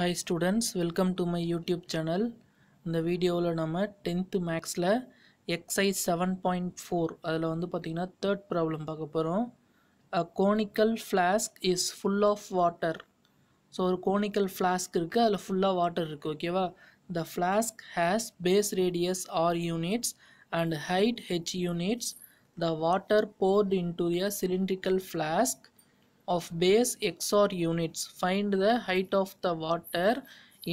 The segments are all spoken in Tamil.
Hi students welcome to my YouTube channel இந்த வீடியோவில் நம்ம டென்த்து மேக்ஸில் எக்ஸைஸ் செவன் பாயிண்ட் ஃபோர் அதில் வந்து பார்த்திங்கன்னா தேர்ட் ப்ராப்ளம் பார்க்க போகிறோம் a conical flask is full of water so ஒரு கோனிக்கல் ஃப்ளாஸ்க் இருக்குது அதில் ஃபுல்லாக வாட்டர் இருக்குது ஓகேவா the flask has base radius r units and height h units the water poured into a cylindrical flask of base XOR units. Find the height of the water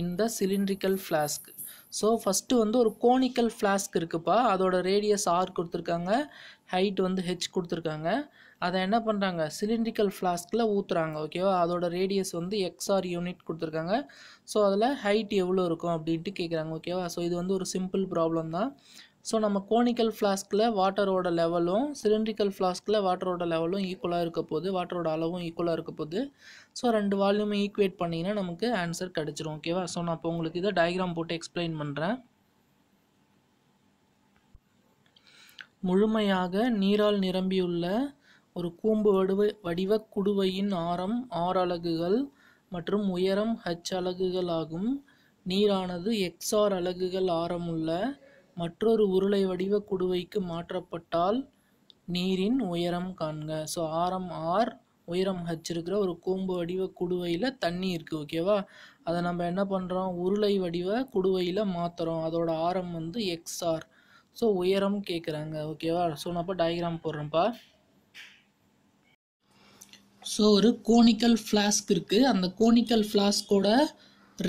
in the cylindrical flask. So first வந்து ஒரு கோனிக்கல் ஃப்ளாஸ்க் இருக்குப்பா அதோட ரேடியஸ் ஆர் கொடுத்துருக்காங்க ஹைட் வந்து ஹெச் கொடுத்துருக்காங்க அதை என்ன பண்ணுறாங்க சிலிண்ட்ரிக்கல் ஃப்ளாஸ்கில் ஊற்றுறாங்க ஓகேவா அதோட ரேடியஸ் வந்து எக்ஸ்ஆர் யூனிட் கொடுத்துருக்காங்க ஸோ அதில் ஹைட் எவ்வளோ இருக்கும் அப்படின்ட்டு கேட்குறாங்க ஓகேவா ஸோ இது வந்து ஒரு சிம்பிள் ப்ராப்ளம் தான் ஸோ நம்ம கோனிக்கல் ஃப்ளாஸ்கில் வாட்டரோட லெவலும் சிலிண்ட்ரிக்கல் ஃப்ளாஸ்கில் வாட்டரோட லெவலும் ஈக்குவலாக இருக்க போது வாட்டரோட அளவும் ஈக்குவலாக இருக்க போது ஸோ ரெண்டு வால்யூமை ஈக்குவேட் பண்ணிங்கன்னா நமக்கு ஆன்சர் கிடச்சிரும் ஓகேவா ஸோ நான் இப்போ உங்களுக்கு இதை டயக்ராம் போட்டு எக்ஸ்பிளைன் பண்ணுறேன் முழுமையாக நீரால் நிரம்பியுள்ள ஒரு கூம்பு வடிவ வடிவ குடுவையின் ஆரம் ஆறு அலகுகள் மற்றும் உயரம் ஹச் அலகுகள் ஆகும் நீரானது எக்ஸ்ஆர் அலகுகள் ஆரமுள்ள மற்றொரு உருளை வடிவ குடுவைக்கு மாற்றப்பட்டால் நீரின் உயரம் காண்க ஸோ ஆரம் ஆர் உயரம் ஹச் இருக்கிற ஒரு கூம்பு வடிவ குடுவையில் தண்ணி இருக்குது ஓகேவா அதை நம்ம என்ன பண்ணுறோம் உருளை வடிவ குடுவையில் மாற்றுறோம் அதோட ஆரம் வந்து எக்ஸ்ஆர் ஸோ உயரம் கேட்குறாங்க ஓகேவா ஸோ நான் இப்போ டயக்ராம் போடுறேன்ப்பா ஸோ ஒரு கோனிக்கல் ஃப்ளாஸ்க் இருக்குது அந்த கோனிக்கல் ஃப்ளாஸ்கோட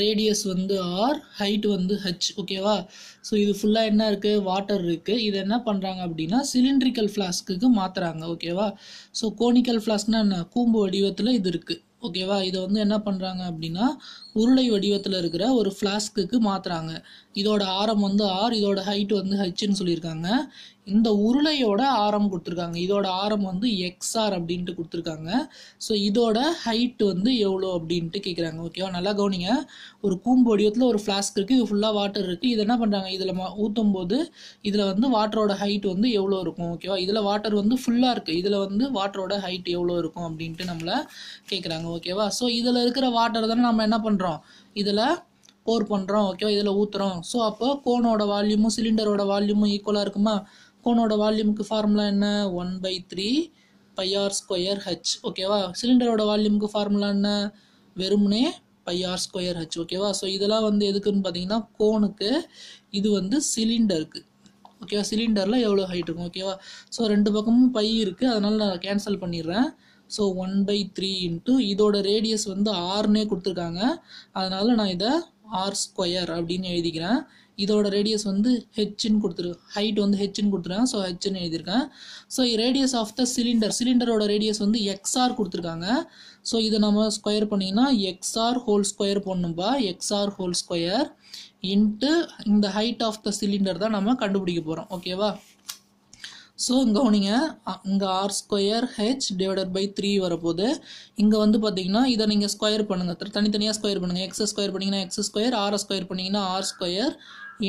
ரேடியஸ் வந்து ஆர் ஹைட் வந்து ஹச் ஓகேவா ஸோ இது ஃபுல்லாக என்ன இருக்குது வாட்டர் இருக்குது இது என்ன பண்ணுறாங்க அப்படின்னா சிலிண்ட்ரிக்கல் ஃப்ளாஸ்க்கு மாற்றுறாங்க ஓகேவா ஸோ கோனிக்கல் ஃப்ளாஸ்க்னால் என்ன கூம்பு வடிவத்தில் இது இருக்குது ஓகேவா இதை வந்து என்ன பண்ணுறாங்க அப்படின்னா உருளை வடிவத்தில் இருக்கிற ஒரு ஃப்ளாஸ்க்கு மாற்றுறாங்க இதோட ஆரம் வந்து ஆர் இதோட ஹைட் வந்து ஹெச்னு சொல்லியிருக்காங்க இந்த உருளையோட ஆரம் கொடுத்துருக்காங்க இதோட ஆரம் வந்து எக்ஸ்ஆர் அப்படின்ட்டு கொடுத்துருக்காங்க ஸோ இதோட ஹைட் வந்து எவ்வளோ அப்படின்ட்டு கேட்குறாங்க ஓகேவா நல்லா கவனிங்க ஒரு கூம்பு வடிவத்தில் ஒரு ஃப்ளாஸ்க் இருக்குது இது ஃபுல்லாக வாட்டர் இருக்குது இது என்ன பண்ணுறாங்க இதில் மா ஊற்றும் போது இதில் வந்து வாட்டரோட ஹைட் வந்து எவ்வளோ இருக்கும் ஓகேவா இதில் வாட்டர் வந்து ஃபுல்லாக இருக்குது இதில் வந்து வாட்டரோட ஹைட் எவ்வளோ இருக்கும் அப்படின்ட்டு நம்மளை கேட்குறாங்க ஓகேவா ஸோ இதில் இருக்கிற வாட்டர் தானே நம்ம என்ன பண்ணுறோம் பண்ணுறோம் இதில் போர் பண்ணுறோம் ஓகேவா இதில் ஊற்றுறோம் ஸோ அப்போ கோனோட வால்யூமும் சிலிண்டரோட வால்யூமும் ஈக்குவலாக இருக்குமா கோனோட வால்யூமுக்கு ஃபார்முலா என்ன one by three pi r square h ஓகேவா சிலிண்டரோட வால்யூமுக்கு ஃபார்முலா என்ன வெறும்னே பையார் ஸ்கொயர் ஹச் ஓகேவா ஸோ இதெல்லாம் வந்து எதுக்குன்னு பார்த்தீங்கன்னா கோனுக்கு இது வந்து சிலிண்டருக்கு ஓகேவா சிலிண்டரில் எவ்வளோ ஹைட் இருக்கும் ஓகேவா ஸோ ரெண்டு பக்கமும் பை இருக்குது அதனால் நான் கேன்சல் பண்ணிடுறேன் so one by three into இதோட ரேடியஸ் வந்து ஆர்னே கொடுத்துருக்காங்க அதனால் நான் இதை ஆர் ஸ்கொயர் அப்படின்னு எழுதிக்கிறேன் இதோட ரேடியஸ் வந்து ஹெச்ன்னு கொடுத்துரு ஹைட் வந்து ஹெச்ன்னு கொடுத்துருக்கேன் ஸோ ஹெச்ன்னு எழுதியிருக்கேன் so radius of the cylinder சிலிண்டரோட ரேடியஸ் வந்து எக்ஸ்ஆர் கொடுத்துருக்காங்க ஸோ இதை நம்ம ஸ்கொயர் பண்ணிங்கன்னா எக்ஸ்ஆர் ஹோல் ஸ்கொயர் பண்ணும்பா எக்ஸ்ஆர் ஹோல் ஸ்கொயர் இன்ட்டு இந்த ஹைட் ஆஃப் த சிலிண்டர் தான் நம்ம கண்டுபிடிக்க போகிறோம் ஓகேவா ஸோ கவனிங்க இங்கே r square h divided by three வரப்போகுது இங்கே வந்து பார்த்தீங்கன்னா இதை நீங்கள் ஸ்கொயர் பண்ணுங்கள் தனித்தனியாக ஸ்கொயர் பண்ணுங்கள் எக்ஸ் ஸ்கொயர் பண்ணிங்கன்னா எக்ஸ் ஸ்கொயர் ஆர் ஸ்கொயர் பண்ணிங்கன்னா r square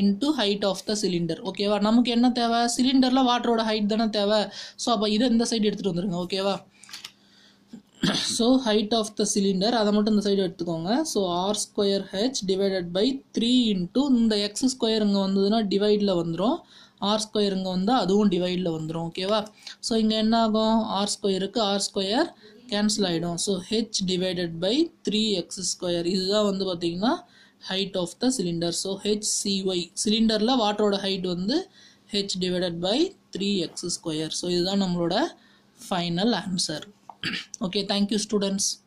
into height of the cylinder ஓகேவா நமக்கு என்ன தேவை சிலிண்டரில் வாட்டரோட ஹைட் தானே தேவை ஸோ அப்போ இதை இந்த சைடு எடுத்துகிட்டு வந்துருங்க ஓகேவா so height of the cylinder அதை மட்டும் இந்த சைடு எடுத்துக்கோங்க so r square h divided by three into இந்த எக்ஸ் ஸ்கொயர் இங்கே வந்ததுன்னா டிவைடில் வந்துடும் ஆர் ஸ்கொயர் இங்கே வந்தால் அதுவும் டிவைடில் வந்துடும் ஓகேவா ஸோ இங்கே என்ன ஆகும் ஆர் ஸ்கொயருக்கு ஆர் ஸ்கொயர் கேன்சல் ஆகிடும் so h divided by three x square இதுதான் வந்து பார்த்திங்கன்னா height of the cylinder so h சிஒய் சிலிண்டரில் வாட்டரோட ஹைட் வந்து h divided by three x square so இதுதான் நம்மளோட final answer okay thank you students